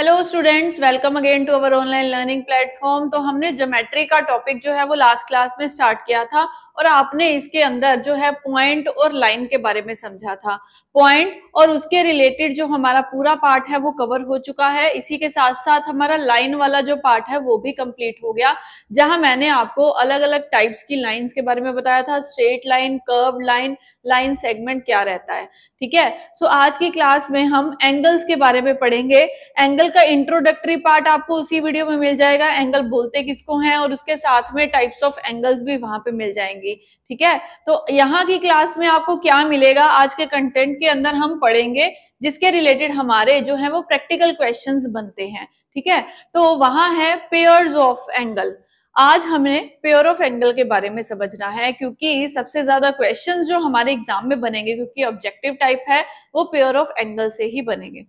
Hello students welcome again to our online learning platform तो हमने geometry का topic जो है वो लास्ट क्लास में स्टार्ट किया था और आपने इसके अंदर जो है पॉइंट और लाइन के बारे में समझा था पॉइंट और उसके रिलेटेड जो हमारा पूरा पार्ट है वो कवर हो चुका है इसी के साथ साथ हमारा लाइन वाला जो पार्ट है वो भी कंप्लीट हो गया जहां मैंने आपको अलग अलग टाइप्स की लाइंस के बारे में बताया था straight line curve line line segment क्या रहता है ठीक है सो आज की क्लास में हम एंगल्स के बारे में पढ़ेंगे एंगल का इंट्रोडक्टरी पार्ट आपको उसी वीडियो में मिल जाएगा एंगल बोलते किसको हैं और उसके साथ में टाइप्स ऑफ एंगल्स भी वहां पे मिल जाएंगे लगेगी ठीक है तो यहाँ की क्लास में आपको क्या मिलेगा आज के कंटेंट के अंदर हम पढ़ेंगे जिसके रिलेटेड हमारे जो है वो प्रैक्टिकल क्वेश्चन बनते हैं ठीक है तो वहां है पेयर्स ऑफ एंगल आज हमने पेयर ऑफ एंगल के बारे में समझना है क्योंकि सबसे ज्यादा क्वेश्चंस जो हमारे एग्जाम में बनेंगे क्योंकि ऑब्जेक्टिव टाइप है वो पेयर ऑफ एंगल से ही बनेंगे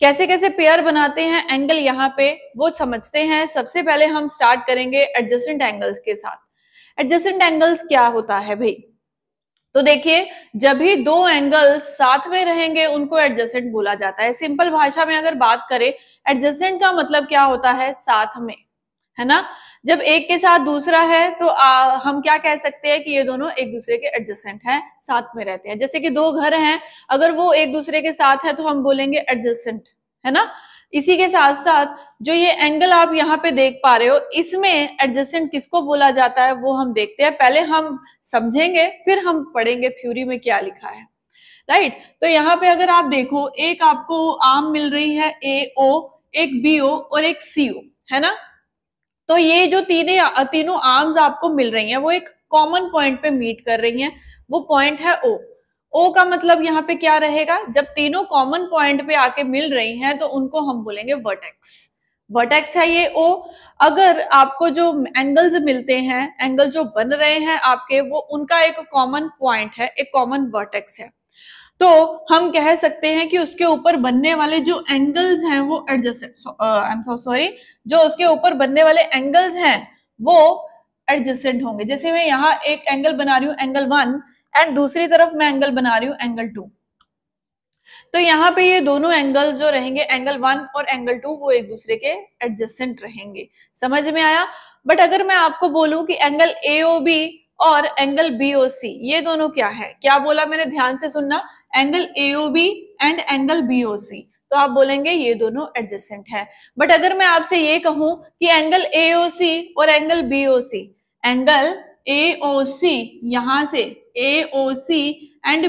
कैसे कैसे पेयर बनाते हैं एंगल यहाँ पे वो समझते हैं सबसे पहले हम स्टार्ट करेंगे एडजस्टेंट एंगल्स के साथ एडजस्टेंट एंगल्स क्या होता है भाई तो देखिए जब भी दो एंगल्स साथ में रहेंगे उनको एडजस्टेंट बोला जाता है सिंपल भाषा में अगर बात करें एडजस्टेंट का मतलब क्या होता है साथ में है ना जब एक के साथ दूसरा है तो आ, हम क्या कह सकते हैं कि ये दोनों एक दूसरे के एडजस्टेंट हैं साथ में रहते हैं जैसे कि दो घर हैं अगर वो एक दूसरे के साथ है तो हम बोलेंगे एडजस्टेंट है ना इसी के साथ साथ जो ये एंगल आप यहाँ पे देख पा रहे हो इसमें एडजस्टेंट किसको बोला जाता है वो हम देखते हैं पहले हम समझेंगे फिर हम पढ़ेंगे थ्योरी में क्या लिखा है राइट right? तो यहाँ पे अगर आप देखो एक आपको आम मिल रही है ए ओ एक बी ओ और एक सी ओ है ना तो ये जो तीनों तीनों आर्म्स आपको मिल रही हैं वो एक कॉमन पॉइंट पे मीट कर रही हैं वो पॉइंट है ओ ओ का मतलब यहाँ पे क्या रहेगा जब तीनों कॉमन पॉइंट पे आके मिल रही हैं तो उनको हम बोलेंगे वर्टेक्स वर्टेक्स है ये ओ अगर आपको जो एंगल्स मिलते हैं एंगल जो बन रहे हैं आपके वो उनका एक कॉमन पॉइंट है एक कॉमन वर्टेक्स है तो हम कह सकते हैं कि उसके ऊपर बनने वाले जो एंगल्स हैं वो adjusted I am so sorry जो उसके ऊपर बनने वाले एंगल्स हैं वो एडजस्टेड होंगे जैसे मैं यहाँ एक एंगल बना रही हूँ एंगल वन एंड दूसरी तरफ मैं एंगल बना रही हूँ एंगल टू तो यहाँ पे ये दोनों एंगल्स जो रहेंगे एंगल वन और एंगल टू वो एक दूसरे के एडजस्टेंट रहेंगे समझ में आया बट अगर मैं आपको बोलूं कि एंगल ए ओ बी और एंगल बीओसी ये दोनों क्या है क्या बोला मैंने ध्यान से सुनना angle AOB and angle BOC तो आप बोलेंगे ये दोनों एडजस्टेंट है बट अगर मैं आपसे ये कहूं कि एंगल सी और एंगल सी एंगल सी यहां से सी एंड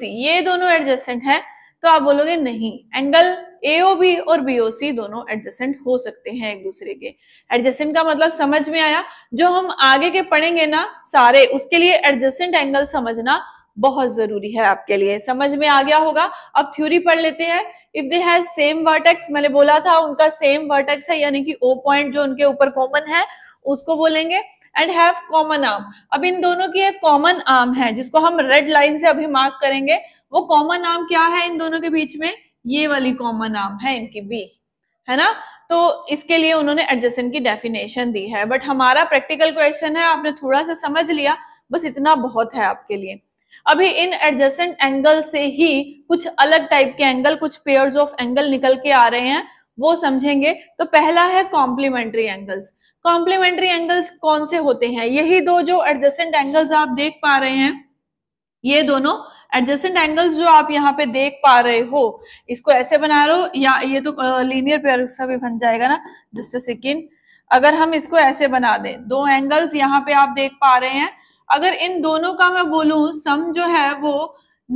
सी ये दोनों एडजस्टेंट है तो आप बोलोगे नहीं एंगल बी और सी दोनों एडजेसेंट हो सकते हैं एक दूसरे के एडजेसेंट का मतलब समझ में आया जो हम आगे के पढ़ेंगे ना सारे उसके लिए एडजेसेंट एंगल समझना बहुत जरूरी है आपके लिए समझ में आ गया होगा अब थ्योरी पढ़ लेते हैं if they has same vertex मैंने बोला था उनका सेम वर्टेक्स है यानी कि ओ पॉइंट जो उनके ऊपर कॉमन है उसको बोलेंगे एंड हैव कॉमन आर्म अब इन दोनों की एक कॉमन आर्म है जिसको हम रेड लाइन से अभी मार्क करेंगे वो कॉमन नाम क्या है इन दोनों के बीच में ये वाली कॉमन नाम है इनकी बी है ना तो इसके लिए उन्होंने एडजेसेंट की डेफिनेशन दी है बट हमारा प्रैक्टिकल क्वेश्चन है आपने थोड़ा सा समझ लिया बस इतना बहुत है आपके लिए अभी इन एडजस्टेंट एंगल से ही कुछ अलग टाइप के एंगल कुछ पेयर्स ऑफ एंगल निकल के आ रहे हैं वो समझेंगे तो पहला है कॉम्प्लीमेंट्री एंगल्स कॉम्प्लीमेंट्री एंगल्स कौन से होते हैं यही दो जो एडजस्टेंट एंगल्स आप देख पा रहे हैं ये दोनों एडजेसेंट एंगल्स जो आप यहाँ पे देख पा रहे हो इसको ऐसे बना लो या ये तो लीनियर पेयर सा भी बन जाएगा ना जस्ट अ सेकेंड अगर हम इसको ऐसे बना दें दो एंगल्स यहाँ पे आप देख पा रहे हैं अगर इन दोनों का मैं बोलू सम जो है वो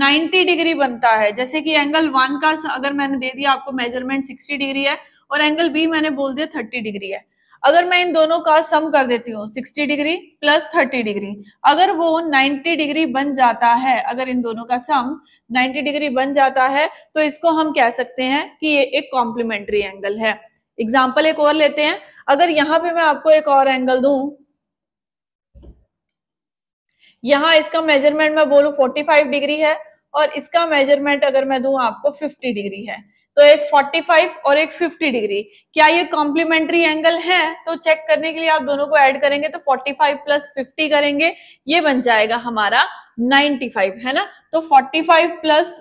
90 डिग्री बनता है जैसे कि एंगल वन का अगर मैंने दे दिया आपको मेजरमेंट 60 डिग्री है और एंगल बी मैंने बोल दिया 30 डिग्री है अगर मैं इन दोनों का सम कर देती हूँ 60 डिग्री प्लस 30 डिग्री अगर वो 90 डिग्री बन जाता है अगर इन दोनों का सम 90 डिग्री बन जाता है तो इसको हम कह सकते हैं कि ये एक कॉम्प्लीमेंट्री एंगल है एग्जाम्पल एक और लेते हैं अगर यहां पे मैं आपको एक और एंगल दू यहां इसका मेजरमेंट मैं बोलू 45 डिग्री है और इसका मेजरमेंट अगर मैं दू आपको 50 डिग्री है तो एक 45 और एक 50 डिग्री क्या ये कॉम्प्लीमेंट्री एंगल है तो चेक करने के लिए आप दोनों को ऐड करेंगे तो 45 प्लस फिफ्टी करेंगे ये बन जाएगा हमारा 95 है ना तो 45 प्लस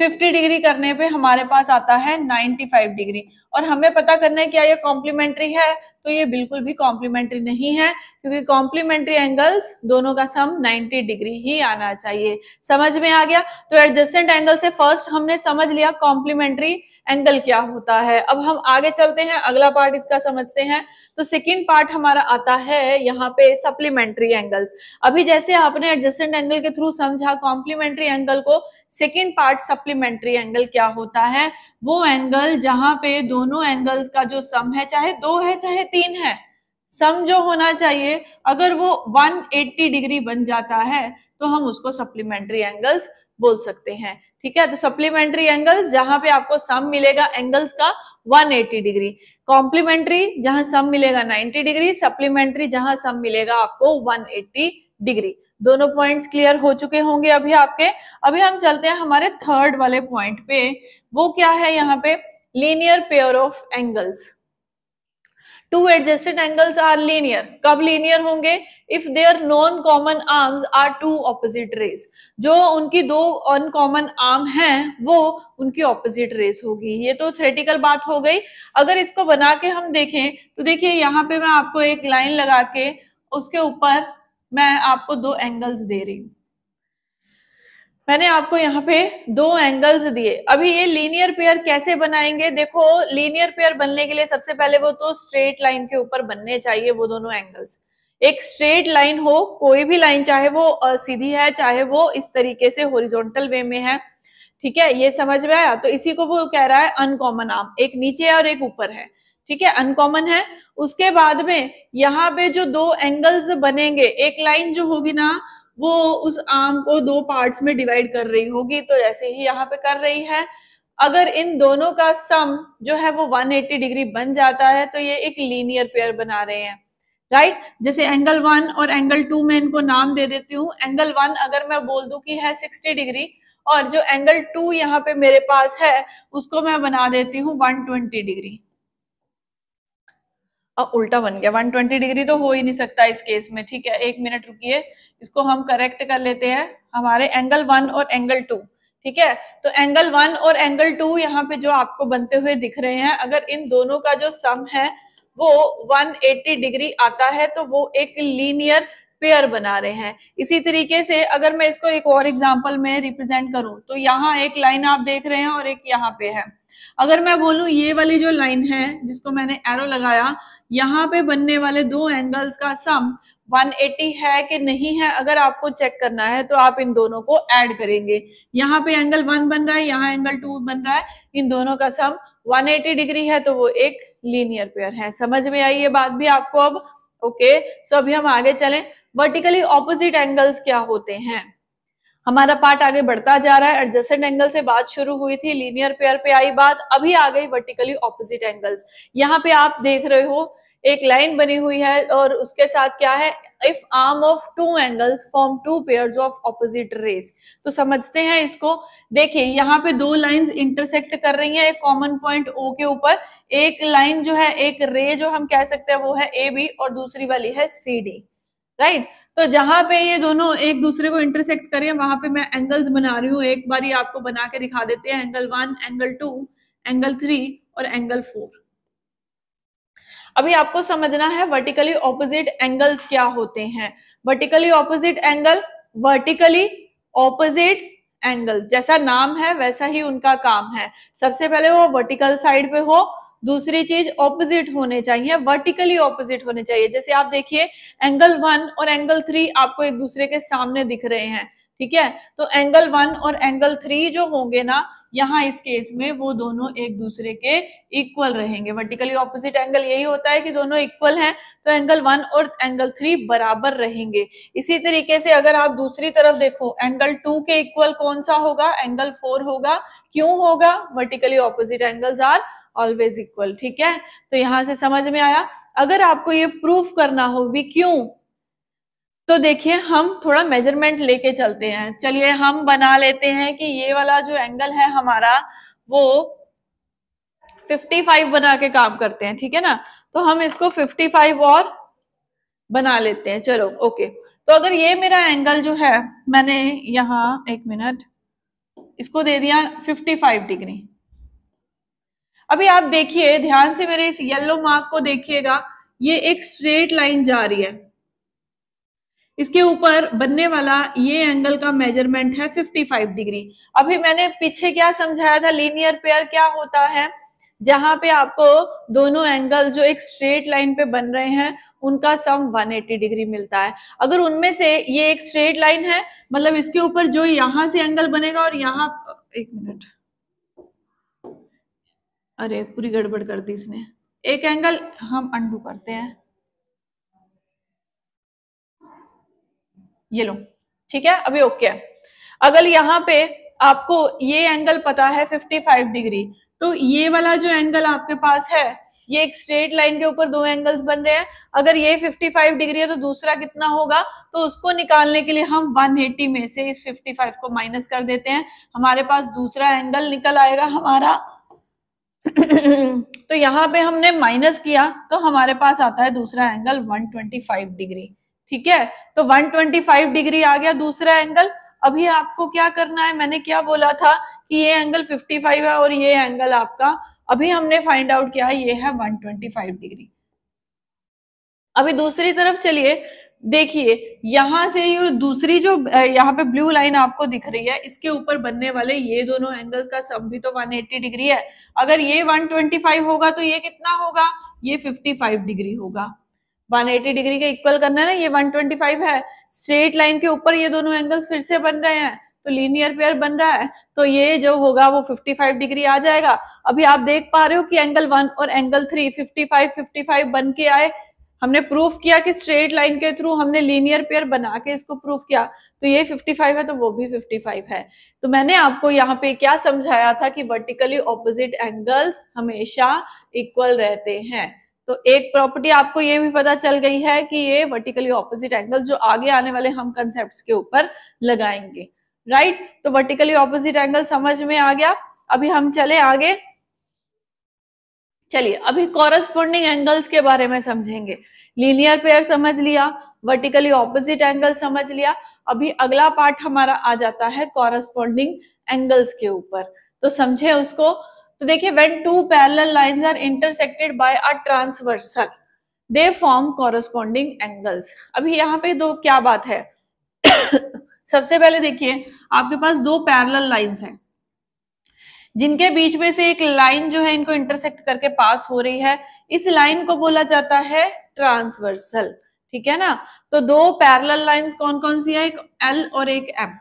50 डिग्री करने पे हमारे पास आता है 95 डिग्री और हमें पता करना है क्या ये कॉम्प्लीमेंट्री है तो ये बिल्कुल भी कॉम्प्लीमेंट्री नहीं है क्योंकि कॉम्प्लीमेंट्री एंगल्स दोनों का सम 90 डिग्री ही आना चाहिए समझ में आ गया तो एडजस्टेंट एंगल से फर्स्ट हमने समझ लिया कॉम्प्लीमेंट्री एंगल क्या होता है अब हम आगे चलते हैं अगला पार्ट इसका समझते हैं तो सेकेंड पार्ट हमारा आता है यहाँ पे सप्लीमेंट्री एंगल्स अभी जैसे आपने एडजस्टेंट एंगल के थ्रू समझा कॉम्प्लीमेंट्री एंगल को सेकेंड पार्ट सप्लीमेंट्री एंगल क्या होता है वो एंगल जहां पे दोनों एंगल्स का जो सम है चाहे दो है चाहे तीन है सम जो होना चाहिए अगर वो 180 डिग्री बन जाता है तो हम उसको सप्लीमेंट्री एंगल्स बोल सकते हैं ठीक है तो सप्लीमेंट्री एंगल्स जहां पे आपको सम मिलेगा एंगल्स का 180 डिग्री कॉम्प्लीमेंट्री जहां सम मिलेगा 90 डिग्री सप्लीमेंट्री जहां सम मिलेगा आपको 180 डिग्री दोनों पॉइंट्स क्लियर हो चुके होंगे अभी आपके अभी हम चलते हैं हमारे थर्ड वाले पॉइंट पे वो क्या है यहाँ पे linear pair of angles two adjusted angles are linear कब लीनियर होंगे if their non common arms are two opposite rays जो उनकी दो अनकॉमन आर्म हैं वो उनकी ऑपोजिट रेस होगी ये तो थ्रेटिकल बात हो गई अगर इसको बना के हम देखें तो देखिए यहाँ पे मैं आपको एक लाइन लगा के उसके ऊपर मैं आपको दो एंगल्स दे रही हूँ मैंने आपको यहाँ पे दो एंगल्स दिए अभी ये लीनियर पेयर कैसे बनाएंगे देखो लीनियर पेयर बनने के लिए सबसे पहले वो तो स्ट्रेट लाइन के ऊपर बनने चाहिए वो दोनों एंगल्स एक स्ट्रेट लाइन हो कोई भी लाइन चाहे वो सीधी है चाहे वो इस तरीके से होरिजोनटल वे में है ठीक है ये समझ में आया तो इसी को वो कह रहा है अनकॉमन आर्म एक नीचे है और एक ऊपर है ठीक है अनकॉमन है उसके बाद में यहाँ पे जो दो एंगल्स बनेंगे एक लाइन जो होगी ना वो उस आम को दो पार्ट्स में डिवाइड कर रही होगी तो ऐसे ही यहाँ पे कर रही है अगर इन दोनों का सम जो है वो 180 डिग्री बन जाता है तो ये एक लीनियर पेयर बना रहे हैं राइट right? जैसे एंगल वन और एंगल टू में इनको नाम दे देती हूँ एंगल वन अगर मैं बोल दू की है सिक्सटी डिग्री और जो एंगल टू यहाँ पे मेरे पास है उसको मैं बना देती हूँ वन ट्वेंटी डिग्री अब उल्टा बन गया 120 डिग्री तो हो ही नहीं सकता इस केस में ठीक है एक मिनट रुकिए इसको हम करेक्ट कर लेते हैं हमारे एंगल वन और एंगल टू ठीक है तो एंगल वन और एंगल टू यहाँ पे जो आपको बनते हुए दिख रहे हैं अगर इन दोनों का जो सम है वो 180 डिग्री आता है तो वो एक लीनियर पेयर बना रहे हैं इसी तरीके से अगर मैं इसको एक और एग्जाम्पल में रिप्रेजेंट करूं तो यहाँ एक लाइन आप देख रहे हैं और एक यहाँ पे है अगर मैं बोलूं ये वाली जो लाइन है जिसको मैंने एरो लगाया यहाँ पे बनने वाले दो एंगल्स का सम 180 है कि नहीं है अगर आपको चेक करना है तो आप इन दोनों को ऐड करेंगे यहाँ पे एंगल वन बन रहा है यहाँ एंगल टू बन रहा है इन दोनों का सम 180 डिग्री है तो वो एक लीनियर पेयर है समझ में आई ये बात भी आपको अब ओके सो अभी हम आगे चलें वर्टिकली ऑपोजिट एंगल्स क्या होते हैं हमारा पार्ट आगे बढ़ता जा रहा है एडजस्टेंट एंगल से बात शुरू हुई थी लीनियर पेयर पे आई बात अभी आ गई वर्टिकली ऑपोजिट एंगल्स यहाँ पे आप देख रहे हो एक लाइन बनी हुई है और उसके साथ क्या है if arm of two angles form two pair of opposite rays तो समझते हैं इसको देखिए यहाँ पे दो लाइंस इंटरसेक्ट कर रही हैं एक कॉमन पॉइंट ओ के ऊपर एक लाइन जो है एक रे जो हम कह सकते हैं वो है ए बी और दूसरी वाली है सी डी राइट तो जहां पे ये दोनों एक दूसरे को इंटरसेक्ट करें वहां पे मैं एंगल्स बना रही हूँ एक बार ही आपको बना के दिखा देते हैं angle one angle two angle three और एंगल फोर अभी आपको समझना है वर्टिकली ऑपोजिट एंगल्स क्या होते हैं vertically opposite angle vertically opposite angle जैसा नाम है वैसा ही उनका काम है सबसे पहले वो वर्टिकल साइड पे हो दूसरी चीज ऑपोजिट होने चाहिए वर्टिकली ऑपोजिट होने चाहिए जैसे आप देखिए एंगल वन और एंगल थ्री आपको एक दूसरे के सामने दिख रहे हैं ठीक है तो एंगल वन और एंगल थ्री जो होंगे ना यहाँ इस केस में वो दोनों एक दूसरे के इक्वल रहेंगे वर्टिकली ऑपोजिट एंगल यही होता है कि दोनों इक्वल हैं तो एंगल वन और एंगल थ्री बराबर रहेंगे इसी तरीके से अगर आप दूसरी तरफ देखो एंगल टू के इक्वल कौन सा होगा एंगल फोर होगा क्यों होगा vertically opposite angles are always equal ठीक है तो यहां से समझ में आया अगर आपको ये प्रूफ करना हो भी क्यों तो देखिए हम थोड़ा मेजरमेंट लेके चलते हैं चलिए हम बना लेते हैं कि ये वाला जो एंगल है हमारा वो 55 बना के काम करते हैं ठीक है ना तो हम इसको 55 और बना लेते हैं चलो ओके तो अगर ये मेरा एंगल जो है मैंने यहाँ एक मिनट इसको दे दिया 55 डिग्री अभी आप देखिए ध्यान से मेरे इस येलो मार्क को देखिएगा ये एक स्ट्रेट लाइन जा रही है इसके ऊपर बनने वाला ये एंगल का मेजरमेंट है 55 डिग्री अभी मैंने पीछे क्या समझाया था लीनियर पेयर क्या होता है जहां पे आपको दोनों एंगल जो एक स्ट्रेट लाइन पे बन रहे हैं उनका सम 180 डिग्री मिलता है अगर उनमें से ये एक स्ट्रेट लाइन है मतलब इसके ऊपर जो यहां से एंगल बनेगा और यहाँ एक मिनट अरे पूरी गड़बड़ कर दी इसने एक एंगल हम अंडू करते हैं ये लो ठीक है अभी ओके है अगर यहाँ पे आपको ये एंगल पता है 55 डिग्री तो ये वाला जो एंगल आपके पास है ये एक स्ट्रेट लाइन के ऊपर दो एंगल्स बन रहे हैं अगर ये 55 डिग्री है तो दूसरा कितना होगा तो उसको निकालने के लिए हम 180 में से इस 55 को माइनस कर देते हैं हमारे पास दूसरा एंगल निकल आएगा हमारा तो यहाँ पे हमने माइनस किया तो हमारे पास आता है दूसरा एंगल 125 डिग्री ठीक है तो 125 डिग्री आ गया दूसरा एंगल अभी आपको क्या करना है मैंने क्या बोला था कि ये एंगल 55 है और ये एंगल आपका अभी हमने फाइंड आउट किया ये है 125 डिग्री अभी दूसरी तरफ चलिए देखिए यहां से ये दूसरी जो यहाँ पे ब्लू लाइन आपको दिख रही है इसके ऊपर बनने वाले ये दोनों एंगल्स का सम भी तो 180 डिग्री है अगर ये 125 होगा तो ये कितना होगा ये 55 डिग्री होगा 180 डिग्री का इक्वल करना है ना ये 125 है स्ट्रेट लाइन के ऊपर ये दोनों एंगल्स फिर से बन रहे हैं तो लीनियर पेयर बन रहा है तो ये जो होगा वो फिफ्टी डिग्री आ जाएगा अभी आप देख पा रहे हो कि एंगल वन और एंगल थ्री फिफ्टी फाइव बन के आए हमने प्रूफ किया कि स्ट्रेट लाइन के थ्रू हमने लीनियर पेयर बना के इसको प्रूफ किया तो ये 55 है तो वो भी 55 है तो मैंने आपको यहाँ पे क्या समझाया था कि वर्टिकली ऑपोजिट एंगल्स हमेशा इक्वल रहते हैं तो एक प्रॉपर्टी आपको ये भी पता चल गई है कि ये वर्टिकली ऑपोजिट एंगल जो आगे आने वाले हम कंसेप्ट के ऊपर लगाएंगे राइट तो वर्टिकली ऑपोजिट एंगल समझ में आ गया अभी हम चले आगे चलिए अभी कॉरेस्पॉन्डिंग एंगल्स के बारे में समझेंगे लीनियर पेयर समझ लिया वर्टिकली ऑपोजिट एंगल समझ लिया अभी अगला पार्ट हमारा आ जाता है कॉरेस्पॉन्डिंग एंगल्स के ऊपर तो समझे उसको तो देखिए when two parallel lines are intersected by a transversal they form corresponding angles अभी यहाँ पे दो क्या बात है सबसे पहले देखिए आपके पास दो पैरेलल लाइंस हैं जिनके बीच में से एक लाइन जो है इनको इंटरसेक्ट करके पास हो रही है इस लाइन को बोला जाता है ट्रांसवर्सल ठीक है ना तो दो पैरेलल लाइंस कौन कौन सी है एक एल और एक एम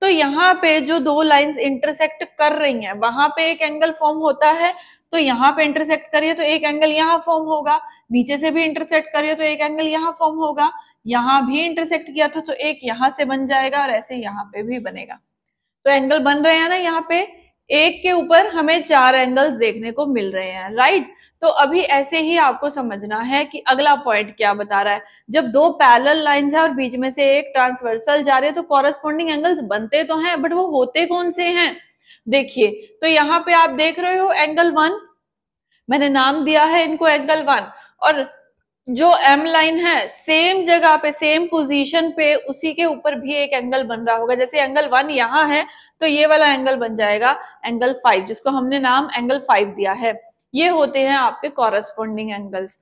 तो यहाँ पे जो दो लाइंस इंटरसेक्ट कर रही हैं वहां पे एक एंगल फॉर्म होता है तो यहाँ पे इंटरसेक्ट करिए तो एक एंगल यहाँ फॉर्म होगा नीचे से भी इंटरसेक्ट करिए तो एक एंगल यहाँ फॉर्म होगा यहाँ भी इंटरसेक्ट किया था तो एक यहां से बन जाएगा और ऐसे यहाँ पे भी बनेगा तो एंगल बन रहे हैं ना यहाँ पे एक के ऊपर हमें चार एंगल्स देखने को मिल रहे हैं राइट तो अभी ऐसे ही आपको समझना है कि अगला पॉइंट क्या बता रहा है जब दो पैरल लाइंस है और बीच में से एक ट्रांसवर्सल जा रहे हैं तो कॉरेस्पॉन्डिंग एंगल्स बनते तो हैं बट वो होते कौन से हैं देखिए तो यहाँ पे आप देख रहे हो एंगल वन मैंने नाम दिया है इनको एंगल वन और जो एम लाइन है सेम जगह पे सेम पोजीशन पे उसी के ऊपर भी एक एंगल बन रहा होगा जैसे एंगल वन यहाँ है तो ये वाला एंगल बन जाएगा एंगल फाइव जिसको हमने नाम एंगल फाइव दिया है ये होते हैं आपके कॉरेस्पॉन्डिंग एंगल्स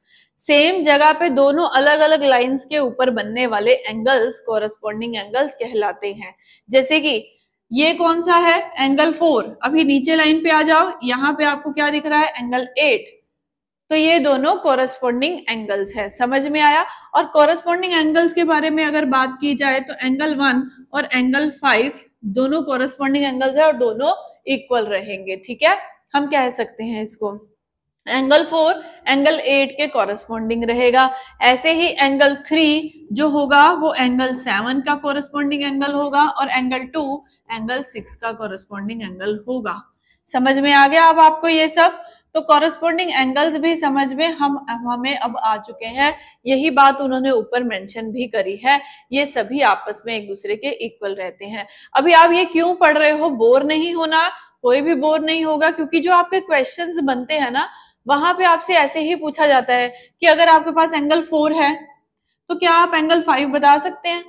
सेम जगह पे दोनों अलग अलग लाइंस के ऊपर बनने वाले एंगल्स कॉरेस्पॉन्डिंग एंगल्स कहलाते हैं जैसे कि ये कौन सा है एंगल फोर अभी नीचे लाइन पे आ जाओ यहाँ पे आपको क्या दिख रहा है एंगल एट तो ये दोनों कोरस्पोंडिंग एंगल्स है समझ में आया और कोरस्पोंडिंग एंगल्स के बारे में अगर बात की जाए तो एंगल वन और एंगल फाइव दोनों कोरस्पोंडिंग एंगल्स है और दोनों इक्वल रहेंगे ठीक है हम कह सकते हैं इसको एंगल फोर एंगल एट के कोरस्पोंडिंग रहेगा ऐसे ही एंगल थ्री जो होगा वो एंगल सेवन का कोरस्पोंडिंग एंगल होगा और एंगल टू एंगल सिक्स का कोरस्पोंडिंग एंगल होगा समझ में आ गया अब आपको ये सब तो कॉरेस्पोंडिंग एंगल्स भी समझ में हम हमें अब आ चुके हैं यही बात उन्होंने ऊपर मेंशन भी करी है ये सभी आपस में एक दूसरे के इक्वल रहते हैं अभी आप ये क्यों पढ़ रहे हो बोर नहीं होना कोई भी बोर नहीं होगा क्योंकि जो आपके क्वेश्चन बनते हैं ना वहां पे आपसे ऐसे ही पूछा जाता है कि अगर आपके पास एंगल फोर है तो क्या आप एंगल फाइव बता सकते हैं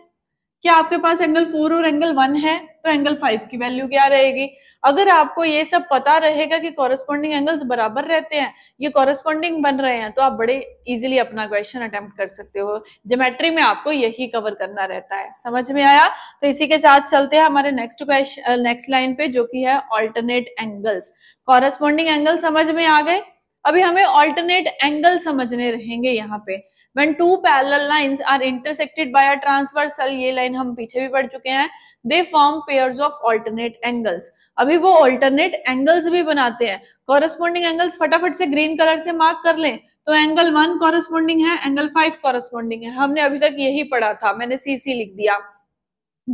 क्या आपके पास एंगल फोर और एंगल वन है तो एंगल फाइव की वैल्यू क्या रहेगी अगर आपको ये सब पता रहेगा कि कॉरेस्पॉन्डिंग एंगल्स बराबर रहते हैं ये कॉरेस्पॉन्डिंग बन रहे हैं तो आप बड़े इजिली अपना क्वेश्चन अटेम्प्ट कर सकते हो जोमेट्री में आपको यही कवर करना रहता है समझ में आया तो इसी के साथ चलते हैं हमारे नेक्स्ट क्वेश्चन नेक्स्ट लाइन पे जो की है ऑल्टरनेट एंगल्स कॉरेस्पॉन्डिंग एंगल समझ में आ गए अभी हमें ऑल्टरनेट एंगल समझने रहेंगे यहाँ पे when two parallel line are intersected by a transversal ये लाइन हम पीछे भी पढ़ चुके हैं they form pair of alternate angles अभी वो ऑल्टरनेट एंगल्स भी बनाते हैं कॉरेस्पॉन्डिंग एंगल्स फटाफट से ग्रीन कलर से मार्क कर लें तो एंगल वन कॉरेस्पॉन्डिंग है एंगल फाइव कॉरेस्पॉन्डिंग है हमने अभी तक यही पढ़ा था मैंने सीसी लिख दिया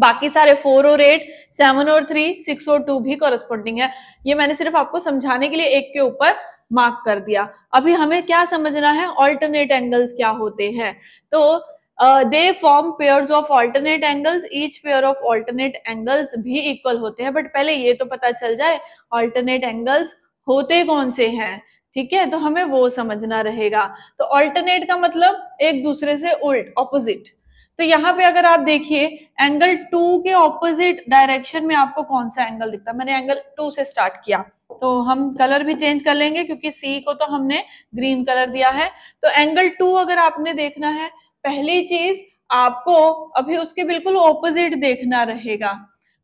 बाकी सारे फोर और एट सेवन और थ्री सिक्स और टू भी कॉरेस्पॉन्डिंग है ये मैंने सिर्फ आपको समझाने के लिए एक के ऊपर मार्क कर दिया अभी हमें क्या समझना है ऑल्टरनेट एंगल्स क्या होते हैं तो they form pair of alternate angles each pair of alternate angles भी इक्वल होते हैं बट पहले ये तो पता चल जाए ऑल्टरनेट एंगल्स होते कौन से हैं ठीक है तो हमें वो समझना रहेगा तो ऑल्टरनेट का मतलब एक दूसरे से उल्ट ऑपोजिट तो यहाँ पे अगर आप देखिए एंगल टू के ऑपोजिट डायरेक्शन में आपको कौन सा एंगल दिखता है मैंने एंगल टू से स्टार्ट किया तो हम कलर भी चेंज कर लेंगे क्योंकि सी को तो हमने ग्रीन कलर दिया है तो एंगल टू अगर आपने देखना है पहली चीज आपको अभी उसके बिल्कुल ऑपोजिट देखना रहेगा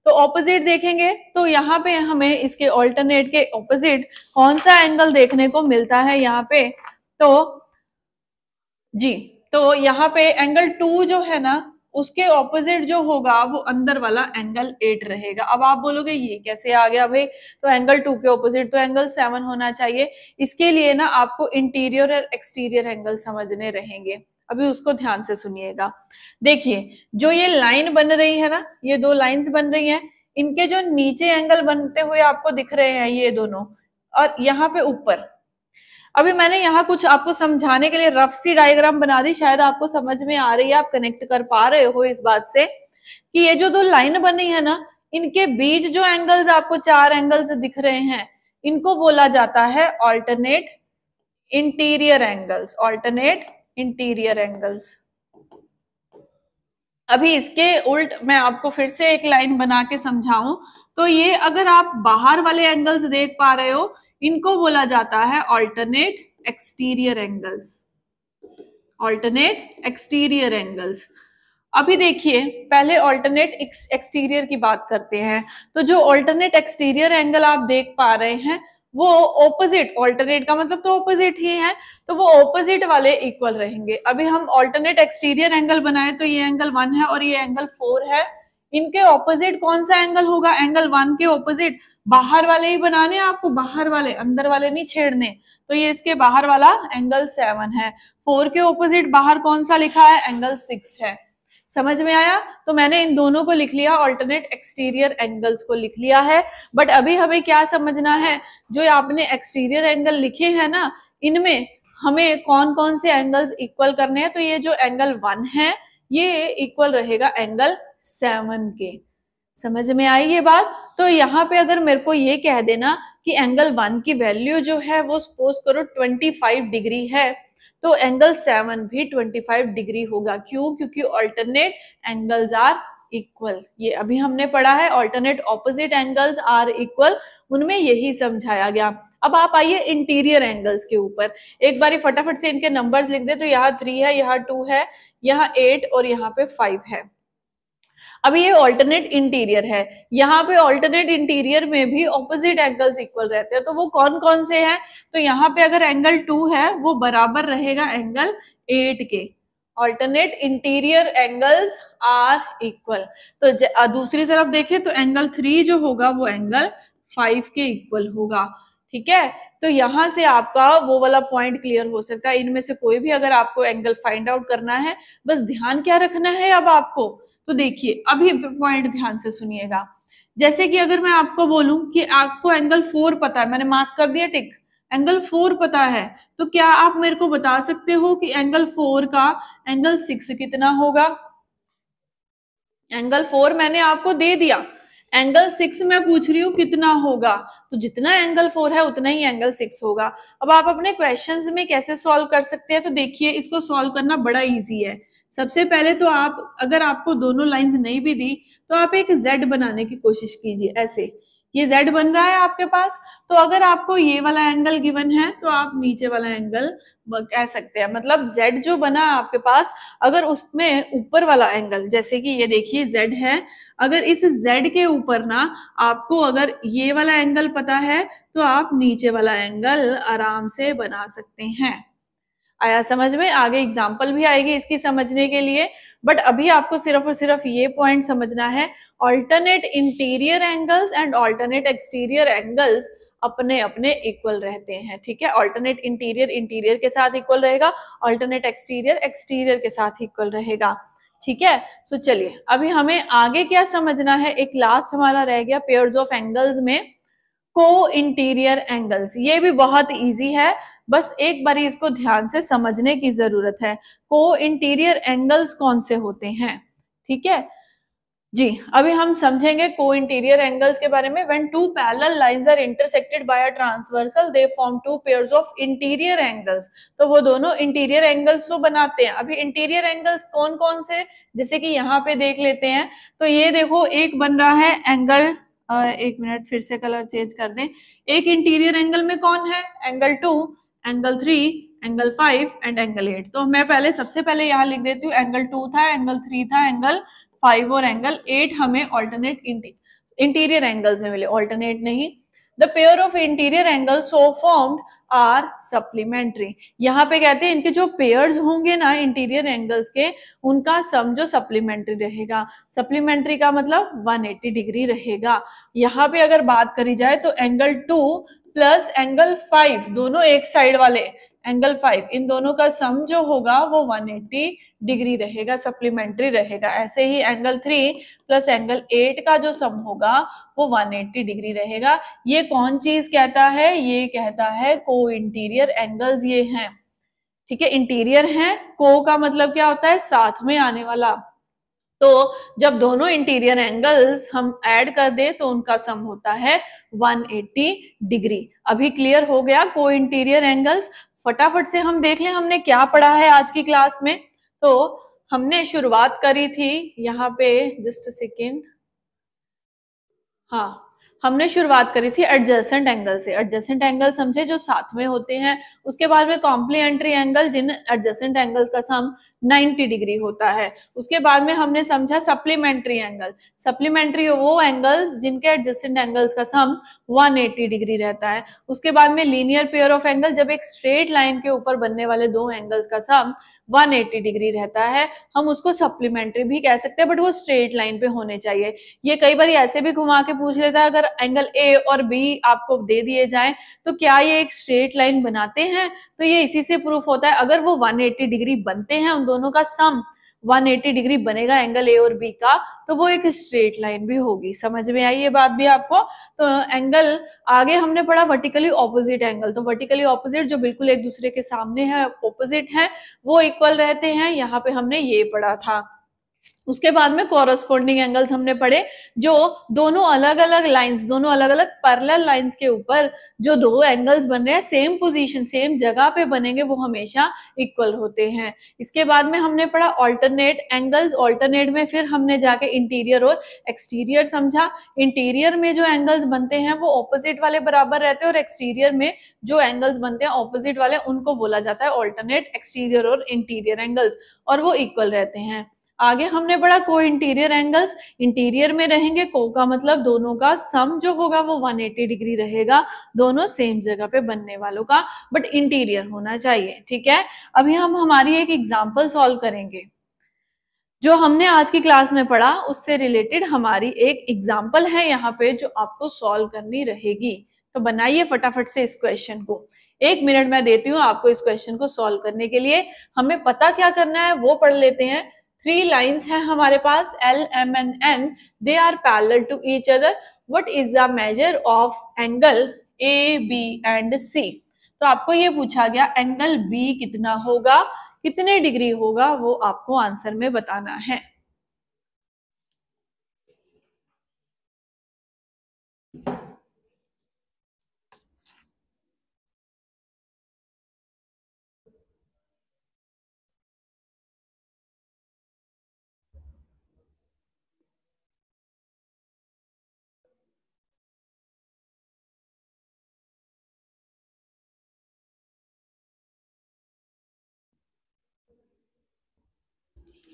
तो ऑपोजिट देखेंगे तो यहाँ पे हमें इसके ऑल्टरनेट के ऑपोजिट कौन सा एंगल देखने को मिलता है यहाँ पे तो जी तो यहाँ पे एंगल टू जो है ना उसके ऑपोजिट जो होगा वो अंदर वाला एंगल एट रहेगा अब आप बोलोगे ये कैसे आ गया भाई तो एंगल टू के ऑपोजिट तो एंगल सेवन होना चाहिए इसके लिए ना आपको इंटीरियर और एक्सटीरियर एंगल समझने रहेंगे अभी उसको ध्यान से सुनिएगा देखिए जो ये लाइन बन रही है ना ये दो लाइंस बन रही हैं इनके जो नीचे एंगल बनते हुए आपको दिख रहे हैं ये दोनों और यहाँ पे ऊपर अभी मैंने यहाँ कुछ आपको समझाने के लिए रफ सी डायग्राम बना दी शायद आपको समझ में आ रही है आप कनेक्ट कर पा रहे हो इस बात से कि ये जो दो लाइन बनी है ना इनके बीच जो एंगल्स आपको चार एंगल्स दिख रहे हैं इनको बोला जाता है alternate interior angles alternate interior angles अभी इसके उल्ट मैं आपको फिर से एक लाइन बना के समझाऊं तो ये अगर आप बाहर वाले एंगल्स देख पा रहे हो इनको बोला जाता है alternate exterior angles alternate exterior angles अभी देखिए पहले ऑल्टरनेट एक्सटीरियर की बात करते हैं तो जो ऑल्टरनेट एक्सटीरियर एंगल आप देख पा रहे हैं वो ऑपोजिट ऑल्टरनेट का मतलब तो ऑपोजिट ही है तो वो ऑपोजिट वाले इक्वल रहेंगे अभी हम ऑल्टरनेट एक्सटीरियर एंगल बनाए तो ये एंगल वन है और ये एंगल फोर है इनके ऑपोजिट कौन सा एंगल होगा एंगल वन के ऑपोजिट बाहर वाले ही बनाने आपको बाहर वाले अंदर वाले नहीं छेड़ने तो ये इसके बाहर वाला एंगल सेवन है फोर के ऑपोजिट बाहर कौन सा लिखा है एंगल सिक्स है समझ में आया तो मैंने इन दोनों को लिख लिया ऑल्टरनेट एक्सटीरियर एंगल्स को लिख लिया है बट अभी हमें क्या समझना है जो आपने एक्सटीरियर एंगल लिखे हैं ना इनमें हमें कौन कौन से एंगल्स इक्वल करने हैं तो ये जो एंगल वन है ये इक्वल रहेगा एंगल सेवन के समझ में आई ये बात तो यहाँ पे अगर मेरे को ये कह देना कि एंगल वन की वैल्यू जो है वो सपोज करो ट्वेंटी फाइव डिग्री है तो एंगल सेवन भी ट्वेंटी फाइव डिग्री होगा क्यों क्योंकि ऑल्टरनेट एंगल्स आर इक्वल ये अभी हमने पढ़ा है alternate opposite angles are equal उनमें यही समझाया गया अब आप आइए इंटीरियर एंगल्स के ऊपर एक बार फटाफट से इनके नंबर्स लिख दे तो यहाँ थ्री है यहाँ टू है यहाँ एट और यहाँ पे फाइव है अभी ये ऑल्टरनेट इंटीरियर है यहाँ पे ऑल्टरनेट इंटीरियर में भी ऑपोजिट एंगल्स इक्वल रहते हैं तो वो कौन कौन से हैं तो यहाँ पे अगर एंगल टू है वो बराबर रहेगा एंगल एट के alternate interior angles are equal तो दूसरी तरफ देखें तो एंगल थ्री जो होगा वो एंगल फाइव के इक्वल होगा ठीक है तो यहाँ से आपका वो वाला पॉइंट क्लियर हो सकता है इनमें से कोई भी अगर आपको एंगल फाइंड आउट करना है बस ध्यान क्या रखना है अब आपको तो देखिए अभी पॉइंट ध्यान से सुनिएगा जैसे कि अगर मैं आपको बोलूं कि आपको एंगल फोर पता है मैंने मार्क कर दिया टिक एंगल फोर पता है तो क्या आप मेरे को बता सकते हो कि एंगल फोर का एंगल सिक्स कितना होगा एंगल फोर मैंने आपको दे दिया एंगल सिक्स मैं पूछ रही हूँ कितना होगा तो जितना एंगल फोर है उतना ही एंगल सिक्स होगा अब आप अपने क्वेश्चंस में कैसे सॉल्व कर सकते हैं तो देखिए इसको सॉल्व करना बड़ा इजी है सबसे पहले तो आप अगर आपको दोनों लाइंस नहीं भी दी तो आप एक जेड बनाने की कोशिश कीजिए ऐसे ये जेड बन रहा है आपके पास तो अगर आपको ये वाला एंगल गिवन है तो आप नीचे वाला एंगल कह सकते हैं मतलब जेड जो बना आपके पास अगर उसमें ऊपर वाला एंगल जैसे कि ये देखिए जेड है अगर इस जेड के ऊपर ना आपको अगर ये वाला एंगल पता है तो आप नीचे वाला एंगल आराम से बना सकते हैं आया समझ में आगे एग्जाम्पल भी आएगी इसकी समझने के लिए बट अभी आपको सिर्फ और सिर्फ ये पॉइंट समझना है alternate interior angles and alternate exterior angles अपने अपने इक्वल रहते हैं ठीक है ऑल्टरनेट इंटीरियर इंटीरियर के साथ इक्वल रहेगा ऑल्टरनेट एक्सटीरियर एक्सटीरियर के साथ इक्वल रहेगा ठीक है सो so, चलिए अभी हमें आगे क्या समझना है एक लास्ट हमारा रह गया पेयर्स ऑफ एंगल्स में को इंटीरियर एंगल्स ये भी बहुत इजी है बस एक बारी इसको ध्यान से समझने की जरूरत है को इंटीरियर एंगल्स कौन से होते हैं ठीक है जी अभी हम समझेंगे को इंटीरियर एंगल्स के बारे में when two parallel lines are intersected by a transversal they form two pairs of interior angles तो वो दोनों इंटीरियर एंगल्स तो बनाते हैं अभी इंटीरियर एंगल्स कौन कौन से जैसे कि यहाँ पे देख लेते हैं तो ये देखो एक बन रहा है एंगल एक मिनट फिर से कलर चेंज कर दें एक इंटीरियर एंगल में कौन है angle two angle three angle five and angle eight तो मैं पहले सबसे पहले यहाँ लिख देती हूँ एंगल टू था एंगल थ्री था एंगल फाइव और एंगल एट हमें ऑल्टरनेट इंटीरियर एंगल्स में मिले ऑल्टरनेट नहीं the pair of interior angle so formed are supplementary यहाँ पे कहते हैं इनके जो पेयर्स होंगे ना इंटीरियर एंगल्स के उनका सम जो सप्लीमेंट्री रहेगा सप्लीमेंट्री का मतलब 180 डिग्री रहेगा यहाँ पे अगर बात करी जाए तो angle two plus angle five दोनों एक साइड वाले एंगल फाइव इन दोनों का सम जो होगा वो 180 डिग्री रहेगा सप्लीमेंट्री रहेगा ऐसे ही angle three plus angle eight का जो सम होगा वो 180 डिग्री रहेगा ये कौन चीज कहता है ये कहता है को इंटीरियर एंगल्स ये हैं ठीक है इंटीरियर है को का मतलब क्या होता है साथ में आने वाला तो जब दोनों इंटीरियर एंगल्स हम ऐड कर दे तो उनका सम होता है 180 डिग्री अभी क्लियर हो गया को इंटीरियर एंगल्स फटाफट से हम देख लें हमने क्या पढ़ा है आज की क्लास में तो हमने शुरुआत करी थी यहाँ पे जस्ट सेकेंड हाँ हमने शुरुआत करी थी एडजेसेंट एंगल से एडजेसेंट एंगल समझे जो साथ में होते हैं उसके बाद में कॉम्प्लीमेंट्री एंगल जिन एडजेसेंट एंगल्स का सम 90 डिग्री होता है उसके बाद में हमने समझा सप्लीमेंट्री एंगल सप्लीमेंट्री वो एंगल्स जिनके एडजस्टेंट एंगल्स का सम 180 डिग्री रहता है उसके बाद में लीनियर पेयर ऑफ एंगल जब एक स्ट्रेट लाइन के ऊपर बनने वाले दो एंगल्स का सम 180 डिग्री रहता है हम उसको सप्लीमेंट्री भी कह सकते हैं बट वो स्ट्रेट लाइन पे होने चाहिए ये कई बार ऐसे भी घुमा के पूछ लेता है अगर एंगल ए और बी आपको दे दिए जाए तो क्या ये एक स्ट्रेट लाइन बनाते हैं तो ये इसी से प्रूफ होता है अगर वो 180 डिग्री बनते हैं उन दोनों का सम 180 डिग्री बनेगा एंगल ए और बी का तो वो एक स्ट्रेट लाइन भी होगी समझ में आई ये बात भी आपको तो एंगल आगे हमने पढ़ा वर्टिकली ऑपोजिट एंगल तो वर्टिकली ऑपोजिट जो बिल्कुल एक दूसरे के सामने है ऑपोजिट है वो इक्वल रहते हैं यहाँ पे हमने ये पढ़ा था उसके बाद में कॉरस्पॉन्डिंग एंगल्स हमने पढ़े जो दोनों अलग अलग लाइंस दोनों अलग अलग पैरल लाइंस के ऊपर जो दो एंगल्स बन रहे हैं सेम पोजीशन सेम जगह पे बनेंगे वो हमेशा इक्वल होते हैं इसके बाद में हमने पढ़ा ऑल्टरनेट एंगल्स ऑल्टरनेट में फिर हमने जाके इंटीरियर और एक्सटीरियर समझा इंटीरियर में जो एंगल्स बनते हैं वो ऑपोजिट वाले बराबर रहते हैं और एक्सटीरियर में जो एंगल्स बनते हैं ऑपोजिट वाले उनको बोला जाता है ऑल्टरनेट एक्सटीरियर और इंटीरियर एंगल्स और वो इक्वल रहते हैं आगे हमने पढ़ा को इंटीरियर एंगल्स इंटीरियर में रहेंगे को का मतलब दोनों का सम जो होगा वो 180 डिग्री रहेगा दोनों सेम जगह पे बनने वालों का बट इंटीरियर होना चाहिए ठीक है अभी हम हमारी एक एग्जाम्पल सॉल्व करेंगे जो हमने आज की क्लास में पढ़ा उससे रिलेटेड हमारी एक एग्जाम्पल है यहाँ पे जो आपको सॉल्व करनी रहेगी तो बनाइए फटाफट से इस क्वेश्चन को एक मिनट मैं देती हूँ आपको इस क्वेश्चन को सॉल्व करने के लिए हमें पता क्या करना है वो पढ़ लेते हैं थ्री लाइन्स हैं हमारे पास L M and N they are parallel to each other what is the measure of angle A B and C तो आपको ये पूछा गया एंगल बी कितना होगा कितने डिग्री होगा वो आपको आंसर में बताना है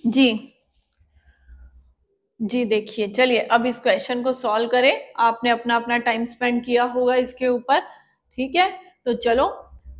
जी जी देखिए चलिए अब इस क्वेश्चन को सॉल्व करें आपने अपना अपना टाइम स्पेंड किया होगा इसके ऊपर ठीक है तो चलो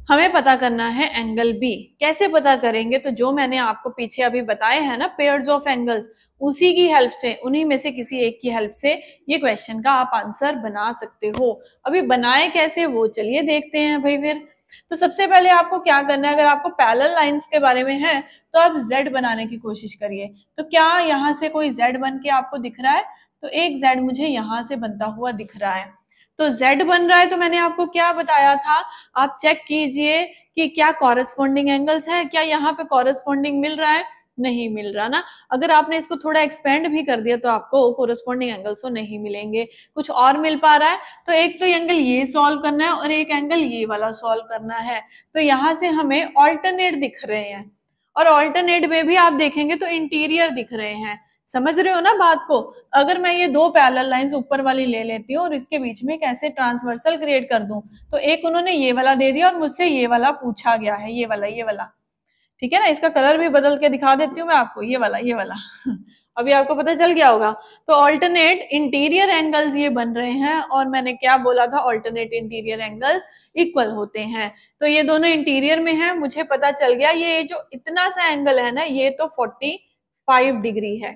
हमें पता करना है एंगल बी कैसे पता करेंगे तो जो मैंने आपको पीछे अभी बताए हैं ना पेयर्स ऑफ एंगल्स उसी की हेल्प से उन्हीं में से किसी एक की हेल्प से ये क्वेश्चन का आप आंसर बना सकते हो अभी बनाए कैसे वो चलिए देखते हैं भाई फिर तो सबसे पहले आपको क्या करना है अगर आपको पैरल लाइंस के बारे में है तो आप जेड बनाने की कोशिश करिए तो क्या यहाँ से कोई जेड बन के आपको दिख रहा है तो एक जेड मुझे यहाँ से बनता हुआ दिख रहा है तो z बन रहा है तो मैंने आपको क्या बताया था आप चेक कीजिए कि क्या कॉरेस्पॉन्डिंग एंगल्स है क्या यहाँ पे कॉरेस्पॉन्डिंग मिल रहा है नहीं मिल रहा ना अगर आपने इसको थोड़ा एक्सपेंड भी कर दिया तो आपको कोरस्पॉन्डिंग एंगल्स को नहीं मिलेंगे कुछ और मिल पा रहा है तो एक तो एंगल ये सॉल्व करना है और एक एंगल ये वाला सॉल्व करना है तो यहाँ से हमें ऑल्टरनेट दिख रहे हैं और ऑल्टरनेट में भी आप देखेंगे तो इंटीरियर दिख रहे हैं समझ रहे हो ना बात को अगर मैं ये दो पैरल लाइंस ऊपर वाली ले लेती हूँ और इसके बीच में कैसे ट्रांसवर्सल क्रिएट कर दूं तो एक उन्होंने ये वाला दे दिया और मुझसे ये वाला पूछा गया है ये वाला ये वाला ठीक है ना इसका कलर भी बदल के दिखा देती हूँ मैं आपको ये वाला ये वाला अभी आपको पता चल गया होगा तो ऑल्टरनेट इंटीरियर एंगल्स ये बन रहे हैं और मैंने क्या बोला था ऑल्टरनेट इंटीरियर एंगल्स इक्वल होते हैं तो ये दोनों इंटीरियर में हैं मुझे पता चल गया ये जो इतना सा एंगल है ना ये तो 45 डिग्री है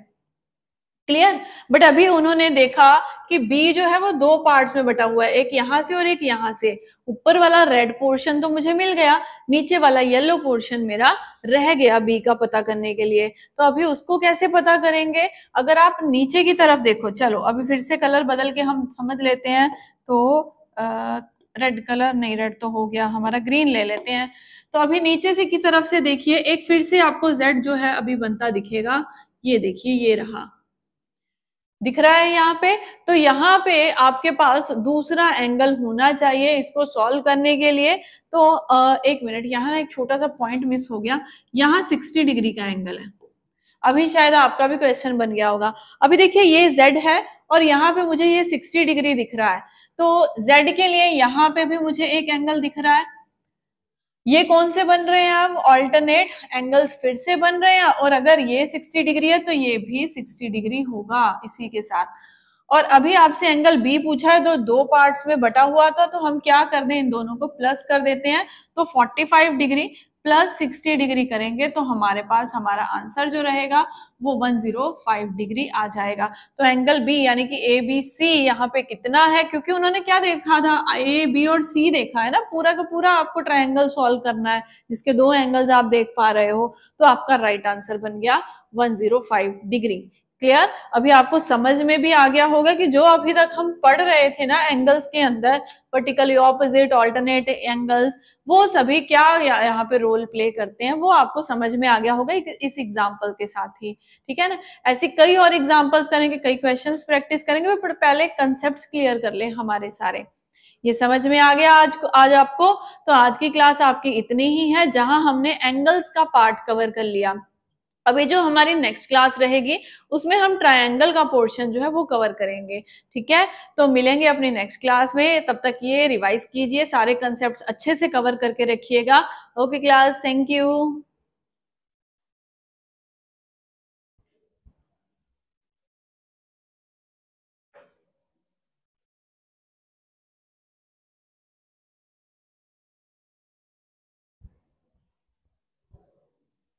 क्लियर बट अभी उन्होंने देखा कि बी जो है वो दो पार्ट्स में बटा हुआ है एक यहां से और एक यहां से ऊपर वाला रेड पोर्शन तो मुझे मिल गया नीचे वाला येलो पोर्शन मेरा रह गया बी का पता करने के लिए तो अभी उसको कैसे पता करेंगे अगर आप नीचे की तरफ देखो चलो अभी फिर से कलर बदल के हम समझ लेते हैं तो आ, रेड कलर नहीं रेड तो हो गया हमारा ग्रीन ले लेते हैं तो अभी नीचे से की तरफ से देखिए एक फिर से आपको जेड जो है अभी बनता दिखेगा ये देखिए ये रहा दिख रहा है यहाँ पे तो यहाँ पे आपके पास दूसरा एंगल होना चाहिए इसको सॉल्व करने के लिए तो एक मिनट यहाँ ना एक छोटा सा पॉइंट मिस हो गया यहाँ सिक्सटी डिग्री का एंगल है अभी शायद आपका भी क्वेश्चन बन गया होगा अभी देखिए ये जेड है और यहाँ पे मुझे ये सिक्सटी डिग्री दिख रहा है तो जेड के लिए यहाँ पे भी मुझे एक एंगल दिख रहा है ये कौन से बन रहे हैं अब ऑल्टरनेट एंगल्स फिर से बन रहे हैं और अगर ये 60 डिग्री है तो ये भी 60 डिग्री होगा इसी के साथ और अभी आपसे एंगल बी पूछा है तो दो पार्ट्स में बटा हुआ था तो हम क्या कर दें इन दोनों को प्लस कर देते हैं तो 45 डिग्री प्लस 60 डिग्री करेंगे तो हमारे पास हमारा आंसर जो रहेगा वो 105 डिग्री आ जाएगा तो एंगल बी यानी कि ए बी सी यहाँ पे कितना है क्योंकि उन्होंने क्या देखा था ए बी और सी देखा है ना पूरा का पूरा आपको ट्राइंगल सॉल्व करना है जिसके दो एंगल्स आप देख पा रहे हो तो आपका राइट right आंसर बन गया 105 डिग्री क्लियर अभी आपको समझ में भी आ गया होगा कि जो अभी तक हम पढ़ रहे थे ना एंगल्स के अंदर पर्टिकुलर ऑपोजिट ऑल्टरनेट एंगल्स वो सभी क्या यहाँ पे रोल प्ले करते हैं वो आपको समझ में आ गया होगा इस एग्जाम्पल के साथ ही ठीक है ना ऐसी कई और एग्जाम्पल्स करेंगे कई क्वेश्चन प्रैक्टिस करेंगे पर पहले कंसेप्ट क्लियर कर ले हमारे सारे ये समझ में आ गया आज आज आपको तो आज की क्लास आपकी इतनी ही है जहां हमने एंगल्स का पार्ट कवर कर लिया अब ये जो हमारी नेक्स्ट क्लास रहेगी उसमें हम ट्रायंगल का पोर्शन जो है वो कवर करेंगे ठीक है तो मिलेंगे अपनी नेक्स्ट क्लास में तब तक ये रिवाइज कीजिए सारे कंसेप्ट अच्छे से कवर करके रखिएगा ओके क्लास थैंक यू